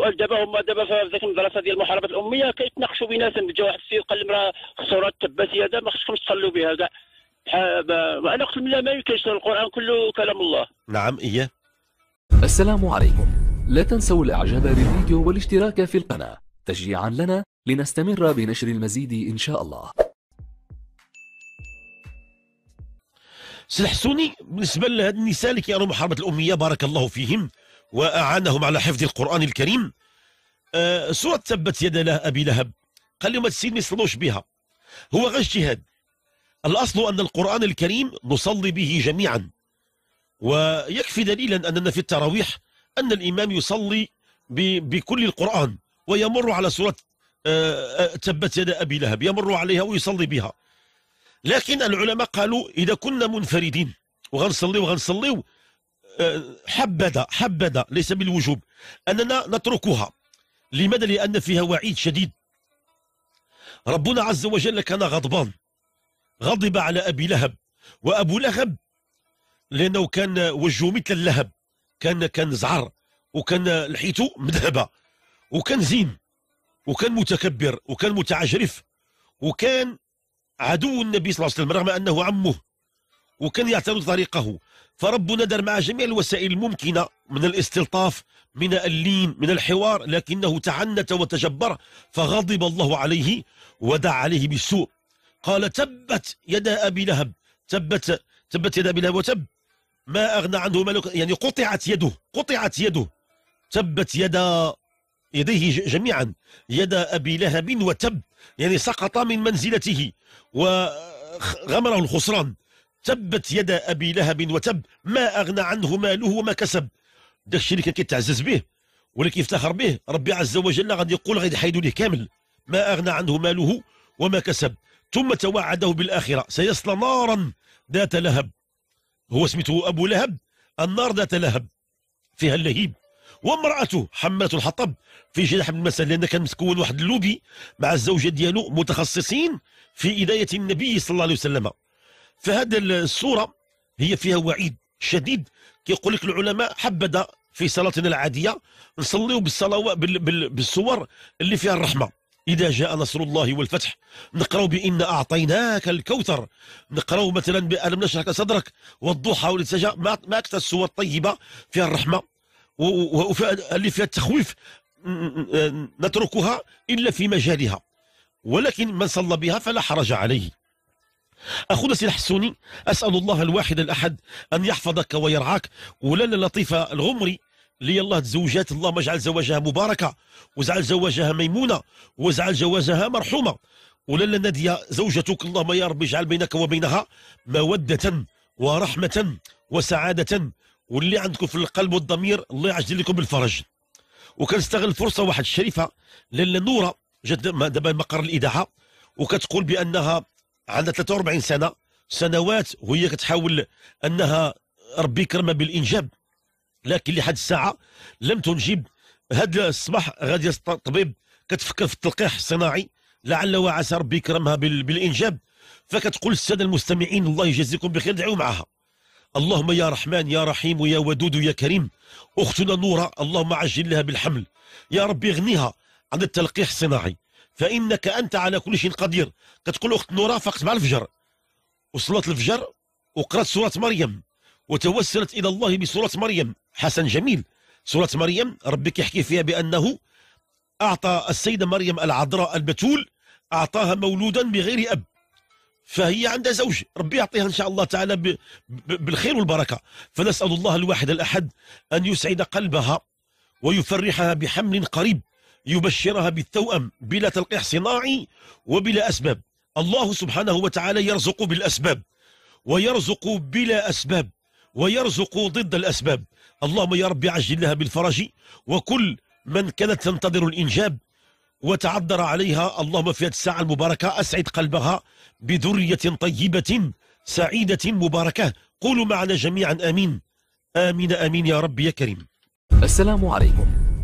السؤال دابا هما دابا في ذاك المدرسه ديال المحاربه الاميه كيتناقشوا بيناتهم جا واحد السيد قال المراه راه الصوره التباسيه هذا ما خصكمش تصلوا بها كاع انا قلت لا ما يمكنش القران كله كلام الله نعم اياه السلام عليكم لا تنسوا الاعجاب بالفيديو والاشتراك في القناه تشجيعا لنا لنستمر بنشر المزيد ان شاء الله سلحسوني بالنسبه لهذ النساء اللي كيعملوا محاربه الاميه بارك الله فيهم وأعانهم على حفظ القرآن الكريم آه سورة تبت يد له أبي لهب قال لهم السيد ما يصلوش بها هو غير اجتهاد الأصل أن القرآن الكريم نصلي به جميعا ويكفي دليلا أننا في التراويح أن الإمام يصلي بكل القرآن ويمر على سورة آه تبت آه، يد أبي لهب يمر عليها ويصلي بها لكن العلماء قالوا إذا كنا منفردين وغنصليو وغنصليو حبذا حبذا ليس بالوجوب أننا نتركها لماذا لأن فيها وعيد شديد ربنا عز وجل كان غضبان غضب على أبي لهب وأبو لهب لأنه كان وجهه مثل اللهب كان كان زعر وكان لحيته مذهبة وكان زين وكان متكبر وكان متعجرف وكان عدو النبي صلى الله عليه وسلم رغم أنه عمه وكان يعتمد طريقه فربنا دار مع جميع الوسائل الممكنة من الاستلطاف من اللين من الحوار لكنه تعنت وتجبر فغضب الله عليه ودعا عليه بالسوء قال تبت يدا أبي لهب تبت تبت يدا أبي لهب وتب ما أغنى عنه ملك يعني قطعت يده قطعت يده تبت يدا يديه جميعا يدا أبي لهب وتب يعني سقط من منزلته وغمره الخسران تبت يدا ابي لهب وتب ما اغنى عنه ماله وما كسب داك الشيء اللي كان كيتعزز به ولا كيفتخر به ربي عز وجل غادي يقول غادي يحيدوا ليه كامل ما اغنى عنه ماله وما كسب ثم توعده بالاخره سيصلى نارا ذات لهب هو سميته ابو لهب النار ذات لهب فيها اللهيب وامراته حماله الحطب في جناح بن مسعد لان كان مسكون واحد اللوبي مع الزوجه ديالو متخصصين في هدايه النبي صلى الله عليه وسلم فهذه الصورة هي فيها وعيد شديد كيقول لك العلماء حبذا في صلاتنا العادية نصليو بالصلوات بالصور اللي فيها الرحمة إذا جاء نصر الله والفتح نقرأ بإن أعطيناك الكوثر نقرأ مثلا بألم نشرح صدرك والضحى والسجاء ما أكثر الصور الطيبة فيها الرحمة اللي فيها التخويف نتركها إلا في مجالها ولكن من صلى بها فلا حرج عليه أخونا سيد حسوني أسأل الله الواحد الأحد أن يحفظك ويرعاك ولنا لطيفة الغمري لي الله تزوجات اللهم اجعل زواجها مباركة وزعل زواجها ميمونة وزعل زواجها مرحومة ولنا نادية زوجتك اللهم يا رب اجعل بينك وبينها مودة ورحمة وسعادة واللي عندكم في القلب والضمير الله يعجل لكم بالفرج وكنستغل فرصة واحد الشريفة لالا نورة جات دابا مقر الإذاعة وكتقول بأنها عندها 43 سنه سنوات وهي كتحاول انها ربي كرمها بالانجاب لكن لحد الساعه لم تنجب هذا الصباح غادي الطبيب كتفكر في التلقيح الصناعي لعل وعسى ربي كرمها بالانجاب فكتقول الساده المستمعين الله يجزيكم بخير دعوا معها اللهم يا رحمن يا رحيم يا ودود يا كريم اختنا نوره اللهم عجل لها بالحمل يا ربي اغنيها عن التلقيح الصناعي فانك انت على كل شيء قدير كتقول اخت نورا فقت مع الفجر وصلت الفجر وقرات سوره مريم وتوسلت الى الله بسوره مريم حسن جميل سوره مريم ربي كيحكي فيها بانه اعطى السيده مريم العذراء البتول اعطاها مولودا بغير اب فهي عندها زوج ربي يعطيها ان شاء الله تعالى ب... ب... بالخير والبركه فنسال الله الواحد الاحد ان يسعد قلبها ويفرحها بحمل قريب يبشرها بالتوأم بلا تلقيح صناعي وبلا أسباب الله سبحانه وتعالى يرزق بالأسباب ويرزق بلا أسباب ويرزق ضد الأسباب اللهم يا رب عجل لها بالفرج وكل من كانت تنتظر الإنجاب وتعذر عليها اللهم في هذه الساعة المباركة أسعد قلبها بذرية طيبة سعيدة مباركة قولوا معنا جميعا آمين آمين آمين يا رب يا كريم السلام عليكم